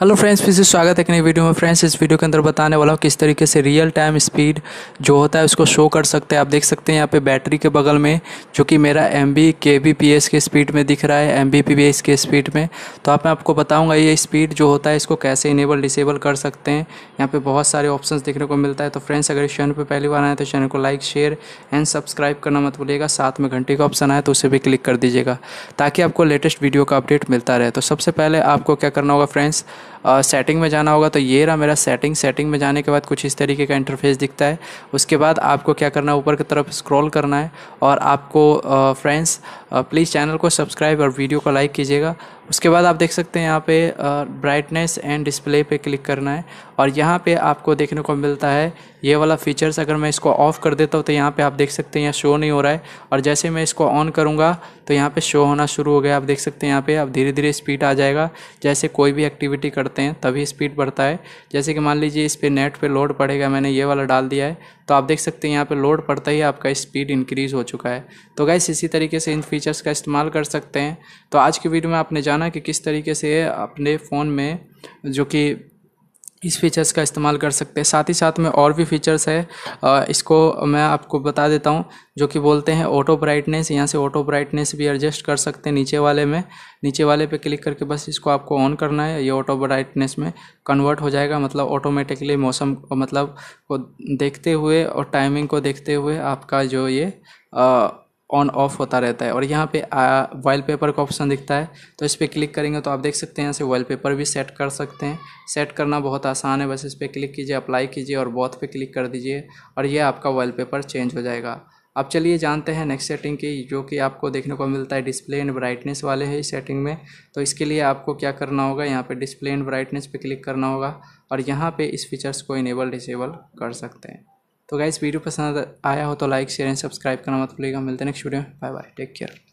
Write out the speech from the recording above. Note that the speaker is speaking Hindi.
हेलो फ्रेंड्स फिर से स्वागत है एक नई वीडियो में फ्रेंड्स इस वीडियो के अंदर बताने वाला हूँ किस तरीके से रियल टाइम स्पीड जो होता है उसको शो कर सकते हैं आप देख सकते हैं यहाँ पे बैटरी के बगल में जो कि मेरा M B K B P S के स्पीड में दिख रहा है M B P B S के स्पीड में तो आप मैं आपको बताऊँगा ये स्पीड जो होता है इसको कैसे इनेबल डिसेबल कर सकते हैं यहाँ पर बहुत सारे ऑप्शन देखने को मिलता है तो फ्रेंड्स अगर इस चैनल पर पहली बार आए तो चैनल को लाइक शेयर एंड सब्सक्राइब करना मत भूलिएगा साथ में घंटे का ऑप्शन आए तो उसे भी क्लिक कर दीजिएगा ताकि आपको लेटेस्ट वीडियो का अपडेट मिलता रहे तो सबसे पहले आपको क्या करना होगा फ्रेंड्स सेटिंग में जाना होगा तो ये रहा मेरा सेटिंग सेटिंग में जाने के बाद कुछ इस तरीके का इंटरफेस दिखता है उसके बाद आपको क्या करना है ऊपर की तरफ स्क्रॉल करना है और आपको फ्रेंड्स प्लीज़ चैनल को सब्सक्राइब और वीडियो को लाइक कीजिएगा उसके बाद आप देख सकते हैं यहाँ पे ब्राइटनेस एंड डिस्प्ले पे क्लिक करना है और यहाँ पे आपको देखने को मिलता है ये वाला फीचर्स अगर मैं इसको ऑफ़ कर देता हूँ तो यहाँ पे आप देख सकते हैं यहाँ शो नहीं हो रहा है और जैसे मैं इसको ऑन करूँगा तो यहाँ पे शो होना शुरू हो गया आप देख सकते हैं यहाँ पर अब धीरे धीरे स्पीड आ जाएगा जैसे कोई भी एक्टिविटी करते हैं तभी स्पीड बढ़ता है जैसे कि मान लीजिए इस पर नेट पर लोड पड़ेगा मैंने ये वाला डाल दिया है तो आप देख सकते हैं यहाँ पर लोड पड़ता ही आपका स्पीड इंक्रीज़ हो चुका है तो गैस इसी तरीके से इन फीचर्स का इस्तेमाल कर सकते हैं तो आज की वीडियो में आपने जाना कि किस तरीके से अपने फ़ोन में जो कि इस फीचर्स का इस्तेमाल कर सकते हैं साथ ही साथ में और भी फीचर्स है इसको मैं आपको बता देता हूँ जो कि बोलते हैं ऑटो ब्राइटनेस यहाँ से ऑटो ब्राइटनेस भी एडजस्ट कर सकते हैं नीचे वाले में नीचे वाले पे क्लिक करके बस इसको आपको ऑन करना है ये ऑटो ब्राइटनेस में कन्वर्ट हो जाएगा मतलब ऑटोमेटिकली मौसम मतलब को देखते हुए और टाइमिंग को देखते हुए आपका जो ये आ, ऑन ऑफ होता रहता है और यहाँ पे वॉल पेपर का ऑप्शन दिखता है तो इस पर क्लिक करेंगे तो आप देख सकते हैं यहाँ से वॉल पेपर भी सेट कर सकते हैं सेट करना बहुत आसान है बस इस पर क्लिक कीजिए अप्लाई कीजिए और बॉथ पे क्लिक कर दीजिए और ये आपका वॉल पेपर चेंज हो जाएगा अब चलिए जानते हैं नेक्स्ट सेटिंग की जो कि आपको देखने को मिलता है डिस्प्ले एंड ब्राइटनेस वाले है इस सेटिंग में तो इसके लिए आपको क्या करना होगा यहाँ पे डिस्प्ले एंड ब्राइटनेस पे क्लिक करना होगा और यहाँ पे इस फीचर्स को इनेबल डिसेबल कर सकते हैं तो गाइज़ वीडियो पसंद आया हो तो लाइक शेयर एंड सब्सक्राइब करना मत भूलिएगा मिलते हैं नेक्स्ट वीडियो में बाय बाय टेक केयर